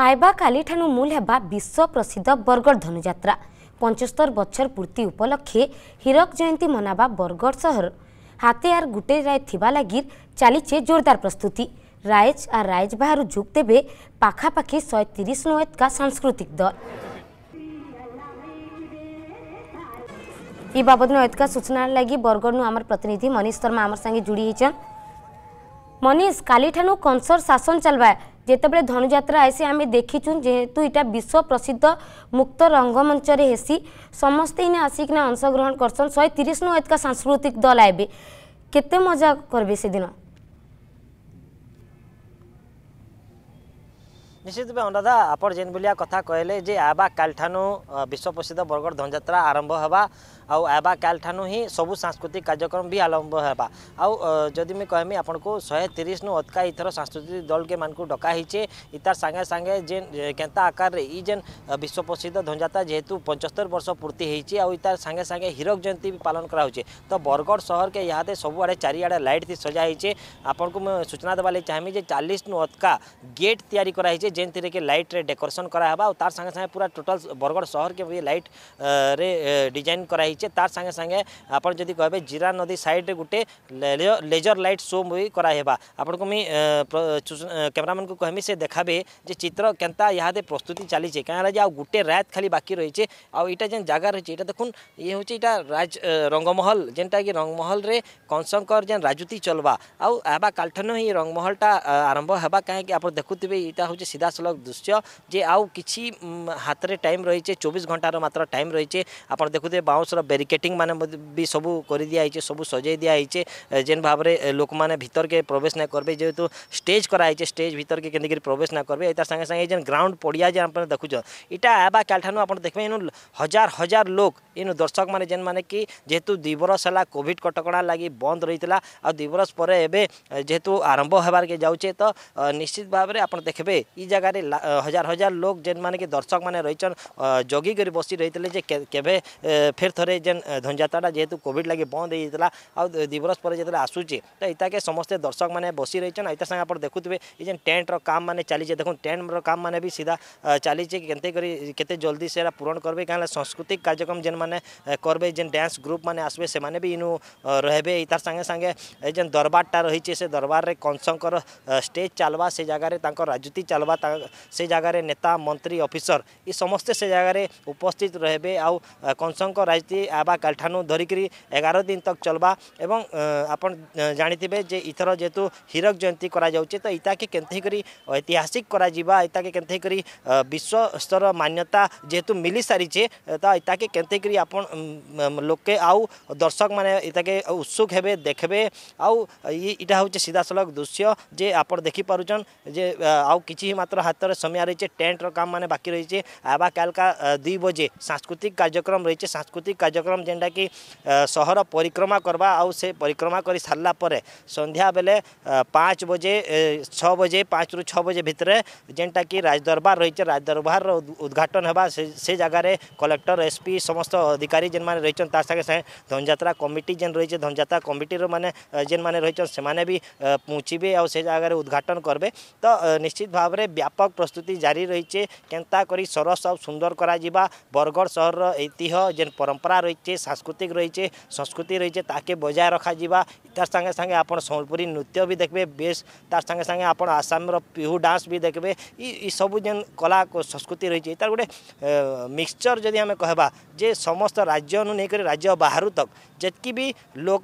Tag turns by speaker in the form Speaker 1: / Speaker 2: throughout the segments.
Speaker 1: आइबा काली मूल हेबा विश्व प्रसिद्ध बरगढ़ धनु यात्रा पंचस्तर बच्चर पूर्ति उपलक्षे हिरक जयंती मनाबा बरगढ़ सहर हाते आर गुटे राय थिबा लागिर चाली छे जोरदार प्रस्तुति रायज आ रायज बाहरु जुग देबे पाखा पाखे सय तीस सांस्कृतिक दल ई बाबत नोयत सूचना लागि बरगढ़ नु आमर प्रतिनिधि मनीष शर्मा आमर संगे जुड़ी हिचन मनीष कालीठानु कंसर शासन चलवाय ଯେତେବେଳେ ଧନୁଯାତ୍ରା ଆଏସି ଆମେ ଦେଖିଛୁଁ ଯେହେତୁ ଇଟା ବିଶ୍ୱ ପ୍ରସିଦ୍ଧ ମୁକ୍ତ ରଙ୍ଗମଞ୍ଚରେ ହେସି ସମସ୍ତେ ଇନେ ଆସିକିନା ଅଂଶଗ୍ରହଣ କରସନ୍ ଶହେ ତିରିଶନୁ ଏତକା ସାଂସ୍କୃତିକ ଦଲ ଆଏବେ କେତେ ମଜା କରବେ ସେଦିନ
Speaker 2: ନିଶ୍ଚିତ ଭାବେ ଅନୁରାଧା ଆପଣ ଯେନ୍ ଭଳିଆ କଥା କହିଲେ ଯେ ଆବା କାଲିଠାନୁ ବିଶ୍ୱ ପ୍ରସିଦ୍ଧ ବରଗଡ଼ ଧନଯାତ୍ରା ଆରମ୍ଭ ହେବା ଆଉ ଆବା କାଲିଠାନୁ ହିଁ ସବୁ ସାଂସ୍କୃତିକ କାର୍ଯ୍ୟକ୍ରମ ବି ଆରମ୍ଭ ହେବା ଆଉ ଯଦି ମୁଇଁ କହିମି ଆପଣଙ୍କୁ ଶହେ ତିରିଶନୁ ଅତ୍କା ଇଥର ସାଂସ୍କୃତିକ ଦଳକେ ମାନଙ୍କୁ ଡକା ହେଇଛେ ଇତାର ସାଙ୍ଗେ ସାଙ୍ଗେ ଯେନ୍ କେନ୍ତା ଆକାରରେ ଇ ଯେନ୍ ବିଶ୍ୱ ପ୍ରସିଦ୍ଧ ଧନଯାତ୍ରା ଯେହେତୁ ପଞ୍ଚସ୍ତରୀ ବର୍ଷ ପୂର୍ତ୍ତି ହେଇଛେ ଆଉ ଇତାର ସାଙ୍ଗେ ସାଙ୍ଗେ ହୀରକ ଜୟନ୍ତୀ ବି ପାଳନ କରାହେଉଛେ ତ ବରଗଡ଼ ସହରକେ ଇହାଦେ ସବୁଆଡ଼େ ଚାରିଆଡ଼େ ଲାଇଟ୍ ଥି ସଜା ହେଇଛେ ଆପଣଙ୍କୁ ମୁଁ ସୂଚନା ଦେବାର୍ ଲାଗି ଚାହିଁମି ଯେ ଚାଳିଶନୁ ଅତ୍କା ଗେଟ୍ ତିଆରି କରାହେଇଛେ थी कि लाइट डेकोरेसन डेकोरेशन करा तार संगे संगे पूरा टोटाल बरगढ़ सहर के लाइट रे डिजाइन कराई तार सागे सागे आपण जदि जीरा नदी सैड्रे रे लेजर लाइट शो भी कराहेबा आपण को मी कैमरामैन को कहमी से देखाबे जे चित्र के यहाँ प्रस्तुति चलीचे कहीं आ गोटे रात खाली बाकी रही आईटा जेन जगह रही है ये हूँ यहाँ राज रंगमहल जेनटा कि रंगमहल कंसकर जेन राजूती चलवा आउ कालठन ही रंगमहलटा आरंभ हे कहीं आप देखुए यहाँ हूँ सीधा ସିଧାସଳଖ ଦୃଶ୍ୟ ଯେ ଆଉ କିଛି ହାତରେ ଟାଇମ୍ ରହିଛେ ଚବିଶ ଘଣ୍ଟାର ମାତ୍ର ଟାଇମ୍ ରହିଛେ ଆପଣ ଦେଖୁଥିବେ ବାଉଁଶର ବ୍ୟାରିକେଟିଂ ମାନେ ବି ସବୁ କରିଦିଆହେଇଛେ ସବୁ ସଜେଇ ଦିଆହେଇଛେ ଯେନ୍ ଭାବରେ ଲୋକମାନେ ଭିତରକେ ପ୍ରବେଶ ନାଇଁ କରବେ ଯେହେତୁ ଷ୍ଟେଜ୍ କରାହେଇଛେ ଷ୍ଟେଜ୍ ଭିତରକେ କେନ୍ତିକିରି ପ୍ରବେଶ ନାଇଁ କରବେ ଏଇଟା ସାଙ୍ଗେ ସାଙ୍ଗେ ଯେନ୍ ଗ୍ରାଉଣ୍ଡ ପଡ଼ିଆ ଯେ ଆପଣ ଦେଖୁଛନ୍ ଇଟା ଆଇବା କାଲିଠାନୁ ଆପଣ ଦେଖିବେ ଇନୁ ହଜାର ହଜାର ଲୋକ ଇନୁ ଦର୍ଶକମାନେ ଯେନ୍ମାନେ କି ଯେହେତୁ ଦୁଇ ବରଷ ହେଲା କୋଭିଡ଼ କଟକଣା ଲାଗି ବନ୍ଦ ରହିଥିଲା ଆଉ ଦୁଇ ବରଷ ପରେ ଏବେ ଯେହେତୁ ଆରମ୍ଭ ହେବାର୍କେ ଯାଉଛେ ତ ନିଶ୍ଚିତ ଭାବରେ ଆପଣ ଦେଖିବେ ଇ जगार हजार हजार लोक जेन मान कि दर्शक मैंने रही जगिक बस रही थे के फेर थे जेन धनजात्राटा जेहतु कॉविड लगे बंद होता आउ दिवस पर जो आसूचे तो इताके समस्ते दर्शक मैंने बसी रही इतना आप देखुए ये जेन टेन्टर काम मैंने चलीजे देखो टेन्टर राम मैंने भी सीधा चलीजे के जल्दी से पूरण करेंगे कहीं सांस्कृतिक कार्यक्रम जेन मैंने करेंगे जेन डांस ग्रुप मैंने आसवे से मैंने भी इनु रेबे इतार सांगे सांगे ये जेन दरबार रही है से दरबार में कंसर स्टेज चलवा से जगह राजूती चलवा সেই জায়গার নেতা মন্ত্রী অফিসর ই সমস্তে সে জায়গার উপস্থিত রহবে আউ কংসঙ্ক রাজনীতি আবা কালঠানু ধরিকি এগারো দিন তক চলবা এবং আপন জাঁথিবে যে ইথর যেহেতু হীরক জয়ন্তী করা যাচ্ছে তো ইটাকে কেমতি করে ঐতিহাসিক করা যা এটাকে কেমতি করে বিশ্ব স্তর মান্যতা যেহেতু মিলি সারিছে তো এটাকে কেমতি করে আপন লোকে আউ দর্শক মানে এটাকে উৎসুক হবে দেখবে আউ ইটা হচ্ছে সিধাসলখ দৃশ্য যে আপনার দেখিপারুছন যে আউ কিছু মাত্রা हाथ में समय रही है टेन्टर काम मैंने बाकी रही है आवा कल का दुई बजे सांस्कृतिक कार्यक्रम रही है सांस्कृतिक कार्यक्रम जेनटा कि सहर परिक्रमा करवा आ परिक्रमा कर सारापर पर संध्या बेले पाँच बजे छः बजे पाँच रु छः बजे भितर जेनटा कि राजदरबार रही है राजदरबार उद्घाटन होगा से, जगार कलेक्टर एसपी समस्त अधिकारी जेन मैंने रही सागे सागे धनजात्रा कमिटी जेन रही है धनजात्रा कमिटीर मैंने जेन मैंने रही से पहुँचे आ जगार उद्घाटन करते तो निश्चित भाव में ବ୍ୟାପକ ପ୍ରସ୍ତୁତି ଜାରି ରହିଛେ କେନ୍ତା କରି ସରସ ଆଉ ସୁନ୍ଦର କରାଯିବା ବରଗଡ଼ ସହରର ଐତିହ୍ୟ ଯେନ୍ ପରମ୍ପରା ରହିଛେ ସାଂସ୍କୃତିକ ରହିଛେ ସଂସ୍କୃତି ରହିଛେ ତାକେ ବଜାୟ ରଖାଯିବା ତାର୍ ସାଙ୍ଗେ ସାଙ୍ଗେ ଆପଣ ସମ୍ବଲପୁରୀ ନୃତ୍ୟ ବି ଦେଖିବେ ବେଶ୍ ତାର୍ ସାଙ୍ଗେ ସାଙ୍ଗେ ଆପଣ ଆସାମର ପିହୁ ଡାନ୍ସ ବି ଦେଖିବେ ଇ ସବୁ ଯେନ୍ କଳା ସଂସ୍କୃତି ରହିଛେ ତାର ଗୋଟେ ମିକ୍ସଚର ଯଦି ଆମେ କହିବା ଯେ ସମସ୍ତ ରାଜ୍ୟନୁ ନେଇକରି ରାଜ୍ୟ ବାହାରୁ ତକ ଯେତ୍କି ବି ଲୋକ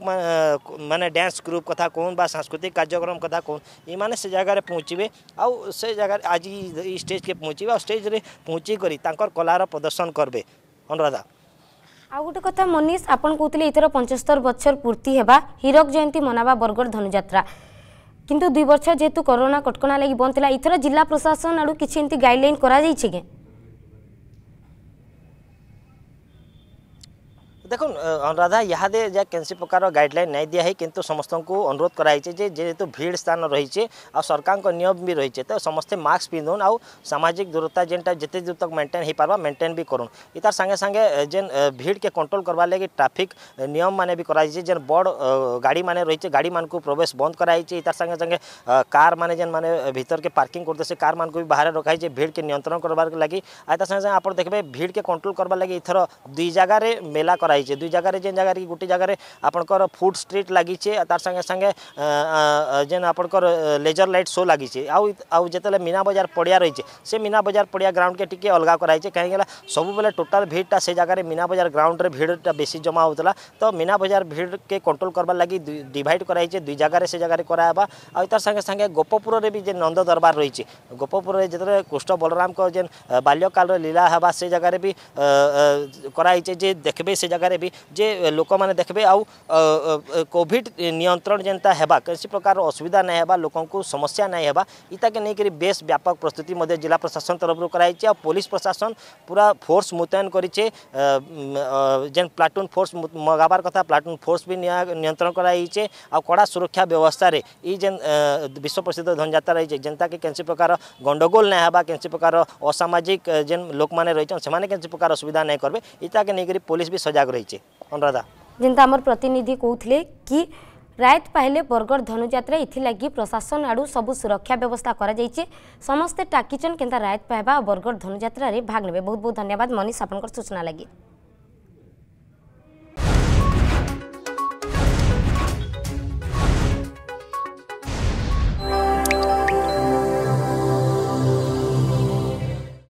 Speaker 2: ମାନେ ଡ୍ୟାନ୍ସ ଗ୍ରୁପ୍ କଥା କହୁନ୍ ବା ସାଂସ୍କୃତିକ କାର୍ଯ୍ୟକ୍ରମ କଥା କହୁନ୍ ଏମାନେ ସେ ଜାଗାରେ ପହଞ୍ଚିବେ ଆଉ ସେ ଜାଗାରେ ଆଜି ଏଇ ଷ୍ଟେଜ୍କେ ପହଞ୍ଚିବେ ଆଉ ଷ୍ଟେଜ୍ରେ ପହଞ୍ଚିକରି ତାଙ୍କର କଳାର ପ୍ରଦର୍ଶନ କରିବେ ଅନୁରାଧା
Speaker 1: ଆଉ ଗୋଟେ କଥା ମନୀଷ ଆପଣ କହୁଥିଲେ ଏଥର ପଞ୍ଚସ୍ତର ବର୍ଷର ପୂର୍ତ୍ତି ହେବା ହୀରକ ଜୟନ୍ତୀ ମନାବା ବରଗଡ଼ ଧନୁଯାତ୍ରା କିନ୍ତୁ ଦୁଇ ବର୍ଷ ଯେହେତୁ କରୋନା କଟକଣା ଲାଗି ବନ୍ଦ ଥିଲା ଏଥର ଜିଲ୍ଲା ପ୍ରଶାସନ ଆଡ଼ୁ କିଛି ଏମିତି ଗାଇଡ଼ଲାଇନ୍ କରାଯାଇଛି କି
Speaker 2: देख अनुराधा यहाँ जहाँ कैंसी प्रकार गाइडल नहीं दिया है किंतु समस्त को अनुरोध कराई जेहेतु भिड़ स्थान रही है आ सरकार नियम भी रही है तो समस्ते मास्क पिंधन आउ सामाजिक दूरता जेनटा जिते दूर तक मेन्टेन हो पार्बा मेन्टेन भी करूँ इतार सागे सागे जेन भीड़ के कंट्रोल करवा लगे ट्राफिक नियम मैंने भी कर बड़ गाड़ी मैंने रही है गाड़ी मानक प्रवेश बंद कराई इतार सागे सागे कार मैंने जेन मैंने भितर के पार्किंग करते से कार मानक भी बाहर रखा है भिड़ के निंत्रण करवा लगी आता संगे सागे आप देखते भिड़ के कंट्रोल करवा लगे इथर दुई जगार मेला कर लगे दुई जगार जेन जगार कि गोटे जगह आपंकर फुड स्ट्रीट लगे तार सागे सागे जेन आपंकर लेजर लाइट शो लगे आते मीना बजार पड़िया रही है से मीना बजार पड़िया ग्राउंड के टी अलग कराई कहीं सबूत टोटाल भिड़टा से जगह मीना बजार ग्राउंड में भिड़ा बेस जमा होता तो मीना बजार भिड़ के कंट्रोल कर लगी डिड कराई है दुई जगार से जगार कराया आउ तार सागे सागे गोपपुर भी जे नंद दरबार रही है गोपुर जो कृष्ण बलराम को जेन बाल्यकाल लीला हवा से जगार भी कराई जे देखे से जगह ଜାଗାରେ ବି ଯେ ଲୋକମାନେ ଦେଖିବେ ଆଉ କୋଭିଡ଼ ନିୟନ୍ତ୍ରଣ ଯେନ୍ତା ହେବା କୌଣସି ପ୍ରକାର ଅସୁବିଧା ନାଇଁ ହେବା ଲୋକଙ୍କୁ ସମସ୍ୟା ନାଇଁ ହେବା ଇତାକେ ନେଇକରି ବେଶ୍ ବ୍ୟାପକ ପ୍ରସ୍ତୁତି ମଧ୍ୟ ଜିଲ୍ଲା ପ୍ରଶାସନ ତରଫରୁ କରାଯାଇଛି ଆଉ ପୋଲିସ ପ୍ରଶାସନ ପୁରା ଫୋର୍ସ ମୁତୟନ କରିଛେ ଯେନ୍ ପ୍ଲାଟୁନ ଫୋର୍ସ ମଗାବାର କଥା ପ୍ଲାଟୁନ ଫୋର୍ସ ବି ନିୟନ୍ତ୍ରଣ କରାଯାଇଛେ ଆଉ କଡ଼ା ସୁରକ୍ଷା ବ୍ୟବସ୍ଥାରେ ଇ ଯେନ୍ ବିଶ୍ୱ ପ୍ରସିଦ୍ଧ ଧନଯାତ୍ରା ରହିଛେ ଯେନ୍ତାକି କୌଣସି ପ୍ରକାର ଗଣ୍ଡଗୋଳ ନାଇଁ ହେବା କୌଣସି ପ୍ରକାର ଅସାମାଜିକ ଯେନ୍ ଲୋକମାନେ ରହିଛନ୍ ସେମାନେ କୌଣସି ପ୍ରକାର ଅସୁବିଧା ନାଇଁ କରିବେ ଇତାକେ ନେଇକରି ପୋଲିସ ବି ସଜାଗ ରହିଛି
Speaker 1: प्रतिनिधि रा बरगड धनु जा ए प्रशासन आडु सबु सुरक्षा व्यवस्था गरी समे टाकिचन के रात पाए बरगड धनु जाने भाग न धन्यवाद मनिस अ सूचना लाग